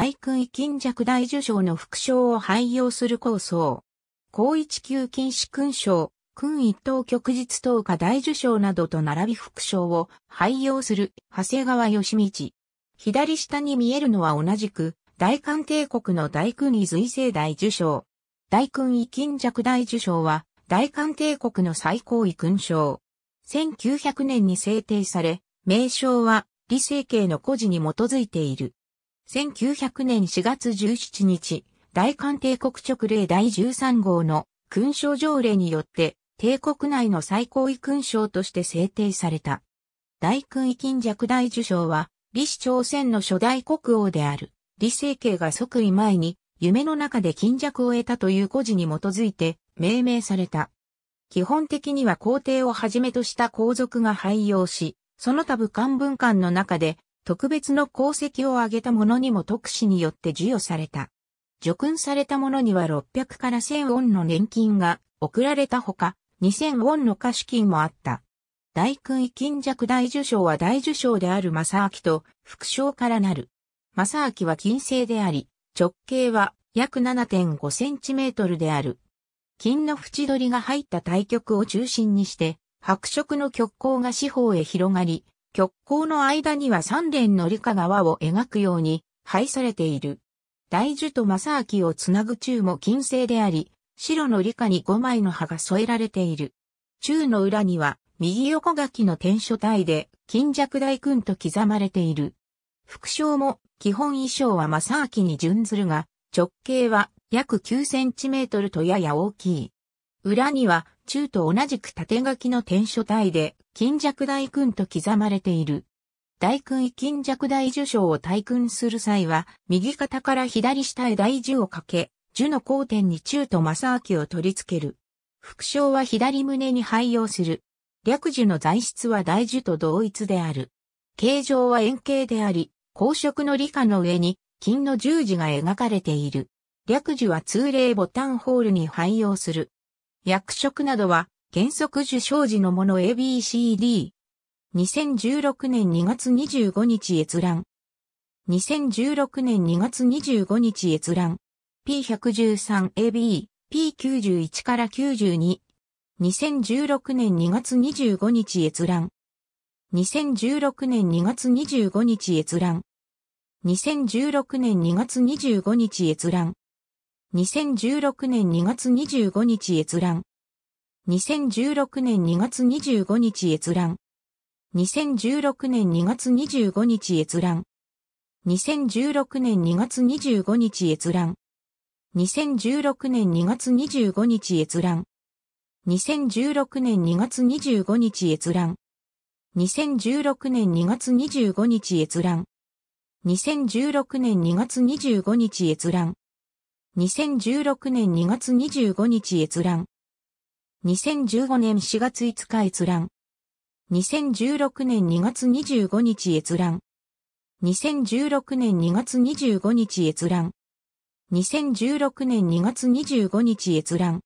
大勲位金弱大受賞の副賞を廃用する構想。高一級金子勲章、勲一等旭日等下大受賞などと並び副賞を廃用する長谷川義道。左下に見えるのは同じく、大韓帝国の大勲位随世大受賞。大勲位金弱大受賞は、大韓帝国の最高位勲章。1900年に制定され、名称は、李政形の故事に基づいている。1900年4月17日、大韓帝国直令第13号の勲章条例によって、帝国内の最高位勲章として制定された。大勲位金弱大受章は、李氏朝鮮の初代国王である、李政慶が即位前に、夢の中で金弱を得たという故事に基づいて、命名された。基本的には皇帝をはじめとした皇族が廃用し、その他部官文官の中で、特別の功績を挙げた者にも特使によって授与された。除勲された者には600から1000ウォンの年金が送られたほか、2000ウォンの貸金もあった。大勲位金弱大受賞は大受賞である正明と副賞からなる。正明は金星であり、直径は約7.5センチメートルである。金の縁取りが入った対局を中心にして、白色の極光が四方へ広がり、極光の間には三連の理科側を描くように配されている。大樹と正明をつなぐ中も金星であり、白の理科に5枚の葉が添えられている。中の裏には右横書きの天書体で金弱大君と刻まれている。副章も基本衣装は正明に準ずるが、直径は約9センチメートルとやや大きい。裏には中と同じく縦書きの篆書体で、金弱大君と刻まれている。大君位金弱大受章を大君する際は、右肩から左下へ大樹をかけ、樹の交点に中と正明を取り付ける。副将は左胸に配用する。略樹の材質は大樹と同一である。形状は円形であり、公職の理科の上に金の十字が描かれている。略樹は通例ボタンホールに配用する。役職などは原則受賞時のもの ABCD。2016年2月25日閲覧。2016年2月25日閲覧。P113AB、P91 から92。2016年2月25日閲覧。2016年2月25日閲覧。2016年2月25日閲覧。2016年2月25日閲覧。2016年2月25日閲覧。2016年2月25日閲覧。2016年2月25日閲覧。2016年2月25日閲覧。2016年2月25日閲覧。2016年2月25日閲覧。2016年2月25日閲覧。2016年2月25日閲覧。2015年4月5日閲覧。2016年2月25日閲覧。2016年2月25日閲覧。2016年2月25日閲覧。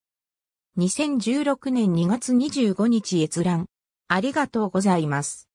2016年2月25日閲覧。ありがとうございます。